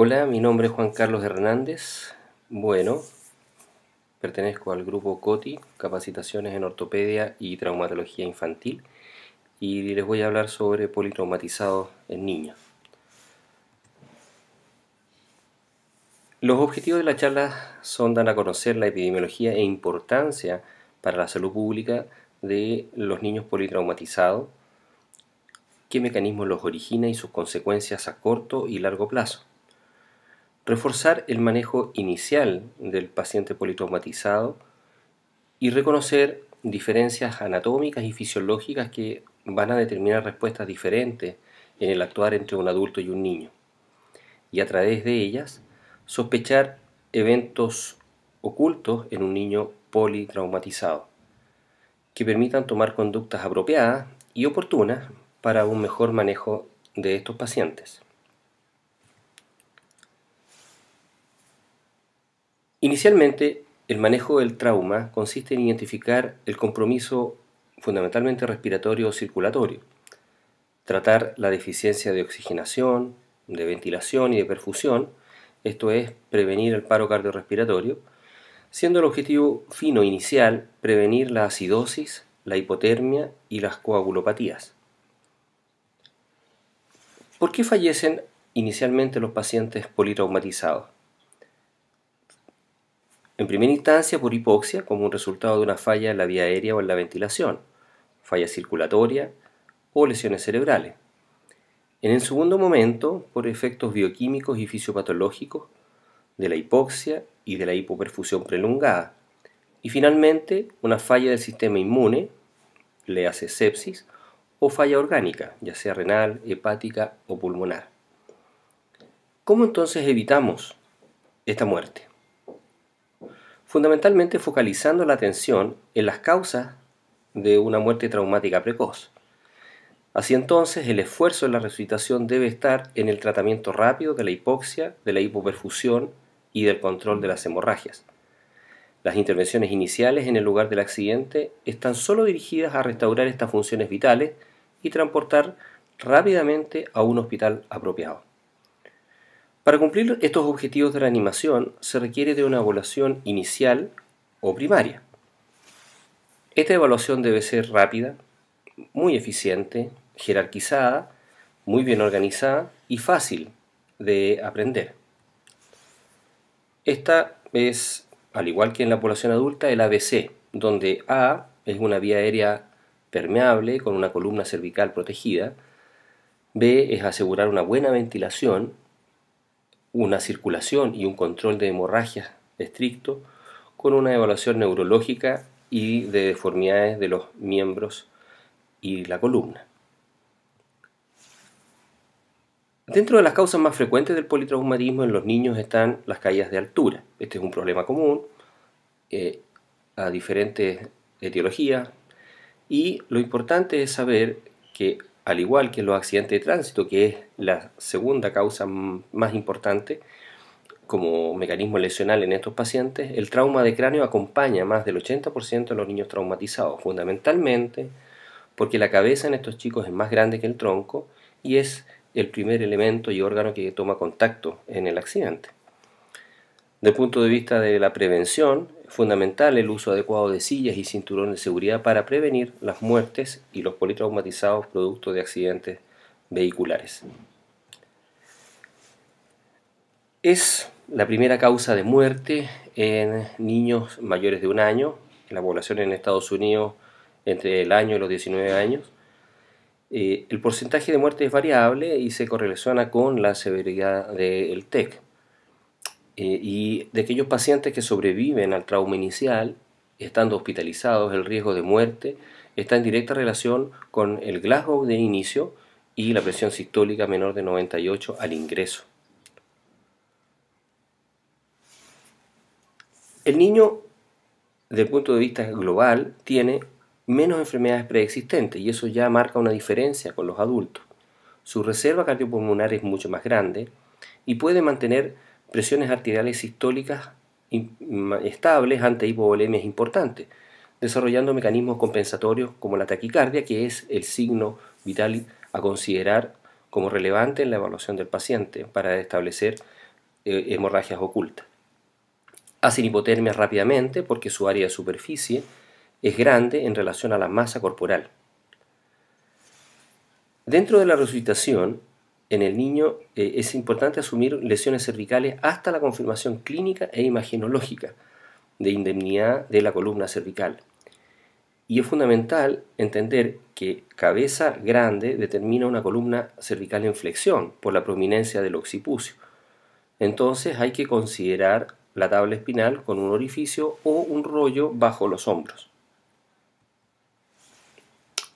Hola, mi nombre es Juan Carlos Hernández. Bueno, pertenezco al grupo COTI, Capacitaciones en Ortopedia y Traumatología Infantil, y les voy a hablar sobre politraumatizados en niños. Los objetivos de la charla son dar a conocer la epidemiología e importancia para la salud pública de los niños politraumatizados, qué mecanismos los origina y sus consecuencias a corto y largo plazo reforzar el manejo inicial del paciente politraumatizado y reconocer diferencias anatómicas y fisiológicas que van a determinar respuestas diferentes en el actuar entre un adulto y un niño. Y a través de ellas, sospechar eventos ocultos en un niño politraumatizado, que permitan tomar conductas apropiadas y oportunas para un mejor manejo de estos pacientes. Inicialmente, el manejo del trauma consiste en identificar el compromiso fundamentalmente respiratorio o circulatorio, tratar la deficiencia de oxigenación, de ventilación y de perfusión, esto es, prevenir el paro cardiorrespiratorio, siendo el objetivo fino inicial prevenir la acidosis, la hipotermia y las coagulopatías. ¿Por qué fallecen inicialmente los pacientes politraumatizados? En primera instancia por hipoxia como un resultado de una falla en la vía aérea o en la ventilación, falla circulatoria o lesiones cerebrales. En el segundo momento por efectos bioquímicos y fisiopatológicos de la hipoxia y de la hipoperfusión prolongada. Y finalmente una falla del sistema inmune, le hace sepsis, o falla orgánica, ya sea renal, hepática o pulmonar. ¿Cómo entonces evitamos esta muerte? fundamentalmente focalizando la atención en las causas de una muerte traumática precoz. Así entonces, el esfuerzo de la resucitación debe estar en el tratamiento rápido de la hipoxia, de la hipoperfusión y del control de las hemorragias. Las intervenciones iniciales en el lugar del accidente están solo dirigidas a restaurar estas funciones vitales y transportar rápidamente a un hospital apropiado. Para cumplir estos objetivos de la animación se requiere de una evaluación inicial o primaria. Esta evaluación debe ser rápida, muy eficiente, jerarquizada, muy bien organizada y fácil de aprender. Esta es, al igual que en la población adulta, el ABC, donde A es una vía aérea permeable con una columna cervical protegida, B es asegurar una buena ventilación una circulación y un control de hemorragias estricto, con una evaluación neurológica y de deformidades de los miembros y la columna. Dentro de las causas más frecuentes del politraumatismo en los niños están las caídas de altura. Este es un problema común eh, a diferentes etiologías y lo importante es saber que al igual que los accidentes de tránsito, que es la segunda causa más importante como mecanismo lesional en estos pacientes, el trauma de cráneo acompaña más del 80% de los niños traumatizados, fundamentalmente porque la cabeza en estos chicos es más grande que el tronco y es el primer elemento y órgano que toma contacto en el accidente. Desde el punto de vista de la prevención, es fundamental el uso adecuado de sillas y cinturones de seguridad para prevenir las muertes y los politraumatizados producto de accidentes vehiculares. Es la primera causa de muerte en niños mayores de un año, en la población en Estados Unidos entre el año y los 19 años. Eh, el porcentaje de muerte es variable y se correlaciona con la severidad del TEC. Eh, y de aquellos pacientes que sobreviven al trauma inicial, estando hospitalizados, el riesgo de muerte está en directa relación con el Glasgow de inicio y la presión sistólica menor de 98 al ingreso. El niño, desde el punto de vista global, tiene menos enfermedades preexistentes y eso ya marca una diferencia con los adultos. Su reserva cardiopulmonar es mucho más grande y puede mantener presiones arteriales sistólicas estables ante es importante, desarrollando mecanismos compensatorios como la taquicardia, que es el signo vital a considerar como relevante en la evaluación del paciente para establecer eh, hemorragias ocultas. Hacen hipotermia rápidamente porque su área de superficie es grande en relación a la masa corporal. Dentro de la resucitación, en el niño eh, es importante asumir lesiones cervicales hasta la confirmación clínica e imaginológica de indemnidad de la columna cervical. Y es fundamental entender que cabeza grande determina una columna cervical en flexión por la prominencia del occipucio. Entonces hay que considerar la tabla espinal con un orificio o un rollo bajo los hombros.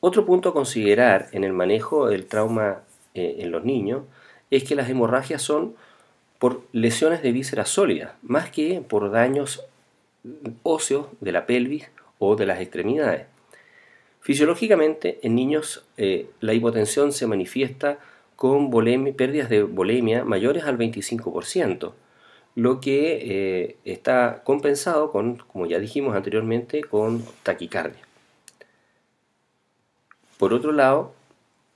Otro punto a considerar en el manejo del trauma eh, en los niños es que las hemorragias son por lesiones de vísceras sólidas, más que por daños óseos de la pelvis o de las extremidades. Fisiológicamente, en niños eh, la hipotensión se manifiesta con pérdidas de bulimia mayores al 25%, lo que eh, está compensado con, como ya dijimos anteriormente, con taquicardia. Por otro lado,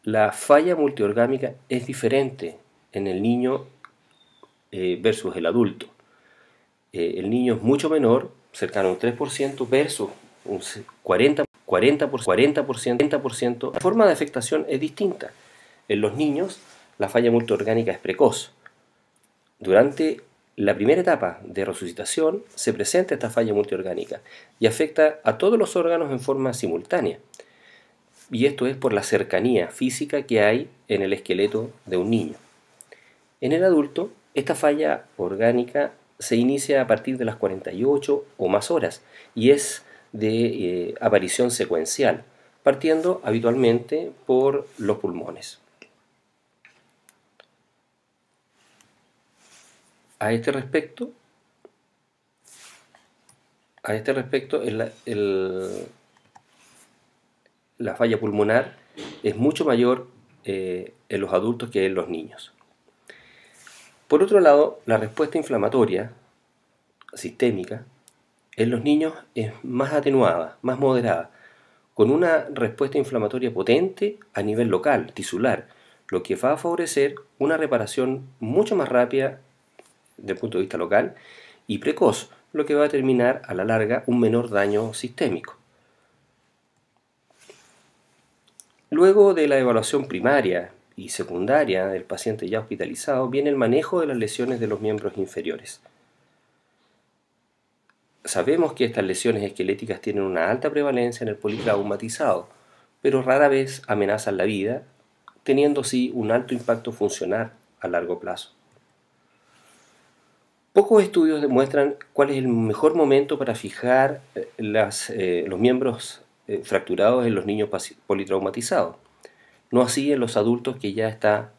la falla multiorgánica es diferente en el niño eh, versus el adulto. Eh, el niño es mucho menor, cercano a un 3% versus un 40%. 40%, 40%, 40%. La forma de afectación es distinta. En los niños, la falla multiorgánica es precoz. Durante la primera etapa de resucitación se presenta esta falla multiorgánica y afecta a todos los órganos en forma simultánea y esto es por la cercanía física que hay en el esqueleto de un niño. En el adulto, esta falla orgánica se inicia a partir de las 48 o más horas y es de eh, aparición secuencial, partiendo habitualmente por los pulmones. A este respecto, a este respecto, el la falla pulmonar es mucho mayor eh, en los adultos que en los niños. Por otro lado, la respuesta inflamatoria sistémica en los niños es más atenuada, más moderada, con una respuesta inflamatoria potente a nivel local, tisular, lo que va a favorecer una reparación mucho más rápida desde el punto de vista local y precoz, lo que va a determinar a la larga un menor daño sistémico. Luego de la evaluación primaria y secundaria del paciente ya hospitalizado, viene el manejo de las lesiones de los miembros inferiores. Sabemos que estas lesiones esqueléticas tienen una alta prevalencia en el politraumatizado, pero rara vez amenazan la vida, teniendo así un alto impacto funcional a largo plazo. Pocos estudios demuestran cuál es el mejor momento para fijar eh, las, eh, los miembros eh, fracturados en los niños politraumatizados. No así en los adultos que ya está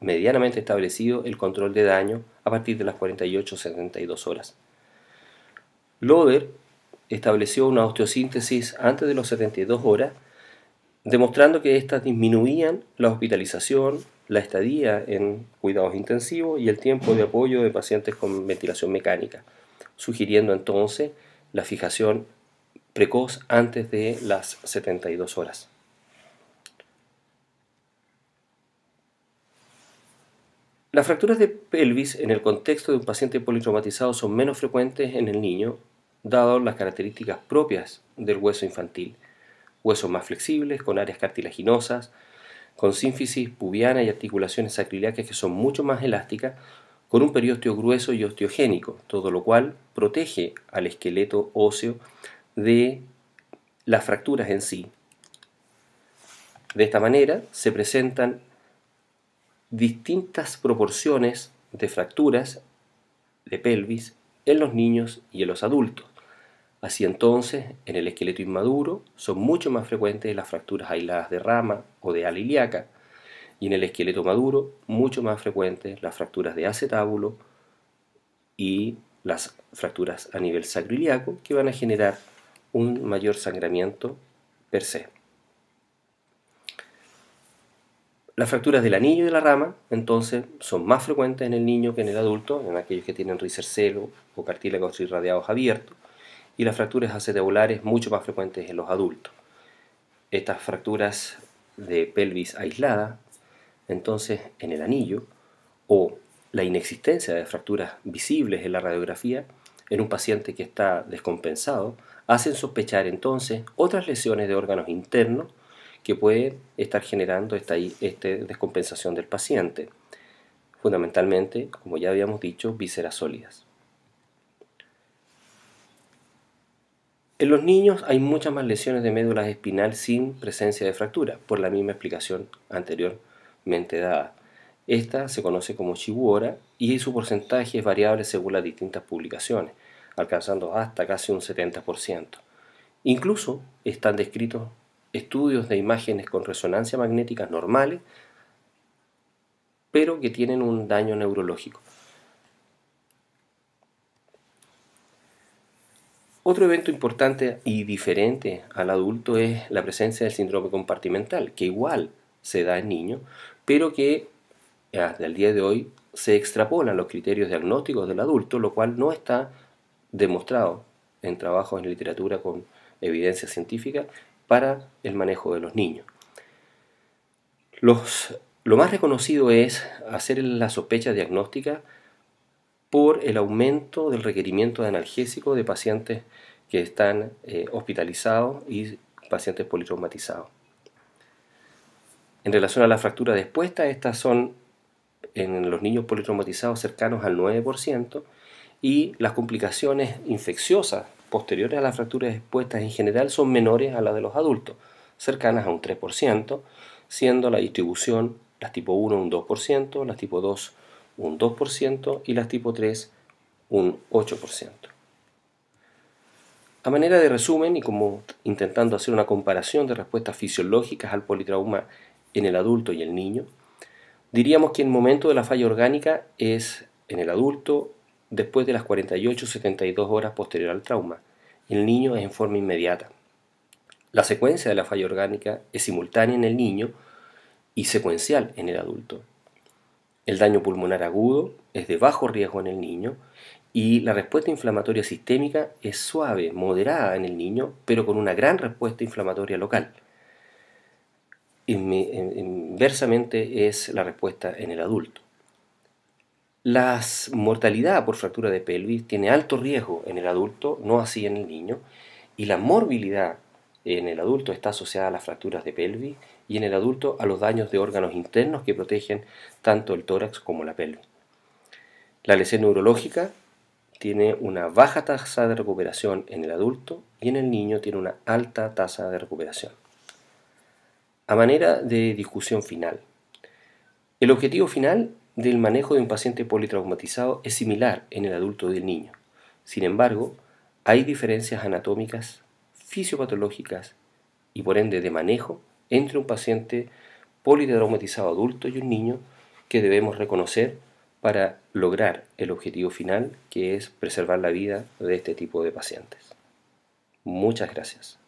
medianamente establecido el control de daño a partir de las 48 72 horas. Loder estableció una osteosíntesis antes de los 72 horas, demostrando que éstas disminuían la hospitalización, la estadía en cuidados intensivos y el tiempo de apoyo de pacientes con ventilación mecánica, sugiriendo entonces la fijación precoz antes de las 72 horas. Las fracturas de pelvis en el contexto de un paciente politraumatizado son menos frecuentes en el niño, dado las características propias del hueso infantil, huesos más flexibles, con áreas cartilaginosas, con sínfisis pubiana y articulaciones sacroiliacas que son mucho más elásticas, con un periósteo grueso y osteogénico, todo lo cual protege al esqueleto óseo de las fracturas en sí. De esta manera se presentan distintas proporciones de fracturas de pelvis en los niños y en los adultos. Así entonces, en el esqueleto inmaduro son mucho más frecuentes las fracturas aisladas de rama o de ala ilíaca, y en el esqueleto maduro mucho más frecuentes las fracturas de acetábulo y las fracturas a nivel sacroiliaco que van a generar un mayor sangramiento per se. Las fracturas del anillo y de la rama, entonces, son más frecuentes en el niño que en el adulto, en aquellos que tienen ricercelo o cartílagos irradiados abiertos, y las fracturas acetabulares mucho más frecuentes en los adultos. Estas fracturas de pelvis aislada, entonces, en el anillo, o la inexistencia de fracturas visibles en la radiografía, en un paciente que está descompensado, hacen sospechar entonces otras lesiones de órganos internos que pueden estar generando esta, este descompensación del paciente, fundamentalmente, como ya habíamos dicho, vísceras sólidas. En los niños hay muchas más lesiones de médula espinal sin presencia de fractura, por la misma explicación anteriormente dada. Esta se conoce como Shibuora y su porcentaje es variable según las distintas publicaciones, alcanzando hasta casi un 70%. Incluso están descritos estudios de imágenes con resonancia magnética normales, pero que tienen un daño neurológico. Otro evento importante y diferente al adulto es la presencia del síndrome compartimental, que igual se da en niños, pero que hasta el día de hoy se extrapolan los criterios diagnósticos del adulto, lo cual no está demostrado en trabajos en literatura con evidencia científica para el manejo de los niños. lo más reconocido es hacer la sospecha diagnóstica por el aumento del requerimiento de analgésico de pacientes que están eh, hospitalizados y pacientes politraumatizados. En relación a la fractura expuesta, estas son en los niños politraumatizados cercanos al 9% y las complicaciones infecciosas posteriores a las fracturas expuestas en general son menores a las de los adultos, cercanas a un 3%, siendo la distribución las tipo 1 un 2%, las tipo 2 un 2% y las tipo 3 un 8%. A manera de resumen y como intentando hacer una comparación de respuestas fisiológicas al politrauma en el adulto y el niño, Diríamos que el momento de la falla orgánica es en el adulto después de las 48-72 horas posterior al trauma. El niño es en forma inmediata. La secuencia de la falla orgánica es simultánea en el niño y secuencial en el adulto. El daño pulmonar agudo es de bajo riesgo en el niño y la respuesta inflamatoria sistémica es suave, moderada en el niño, pero con una gran respuesta inflamatoria local inversamente es la respuesta en el adulto. La mortalidad por fractura de pelvis tiene alto riesgo en el adulto, no así en el niño, y la morbilidad en el adulto está asociada a las fracturas de pelvis y en el adulto a los daños de órganos internos que protegen tanto el tórax como la pelvis. La lesión neurológica tiene una baja tasa de recuperación en el adulto y en el niño tiene una alta tasa de recuperación. A manera de discusión final, el objetivo final del manejo de un paciente politraumatizado es similar en el adulto y el niño. Sin embargo, hay diferencias anatómicas, fisiopatológicas y por ende de manejo entre un paciente politraumatizado adulto y un niño que debemos reconocer para lograr el objetivo final que es preservar la vida de este tipo de pacientes. Muchas gracias.